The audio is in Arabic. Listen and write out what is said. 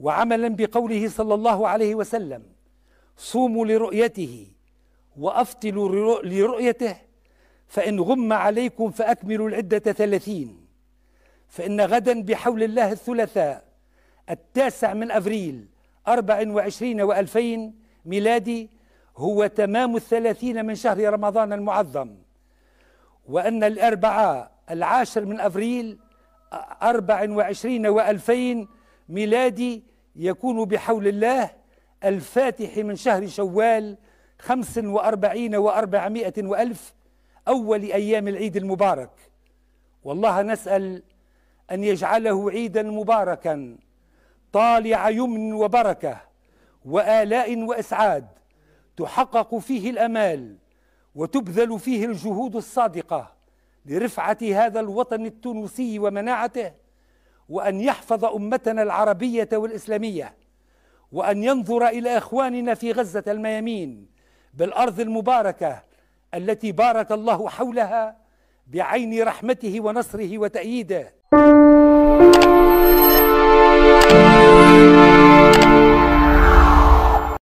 وعملا بقوله صلى الله عليه وسلم صوموا لرؤيته وأفطلوا لرؤيته فإن غم عليكم فأكملوا العدة ثلاثين فإن غدا بحول الله الثلاثاء التاسع من أفريل أربع وعشرين وألفين ميلادي هو تمام الثلاثين من شهر رمضان المعظم وأن الأربعاء العاشر من أفريل أربع وعشرين وألفين ميلادي يكون بحول الله الفاتح من شهر شوال خمس وأربعين وأربعمائة وألف أول أيام العيد المبارك والله نسأل أن يجعله عيدا مباركا طالع يمن وبركة وآلاء وإسعاد تحقق فيه الأمال وتبذل فيه الجهود الصادقة لرفعة هذا الوطن التونسي ومناعته وأن يحفظ أمتنا العربية والإسلامية وأن ينظر إلى إخواننا في غزة الميامين بالأرض المباركة التي بارك الله حولها بعين رحمته ونصره وتأييده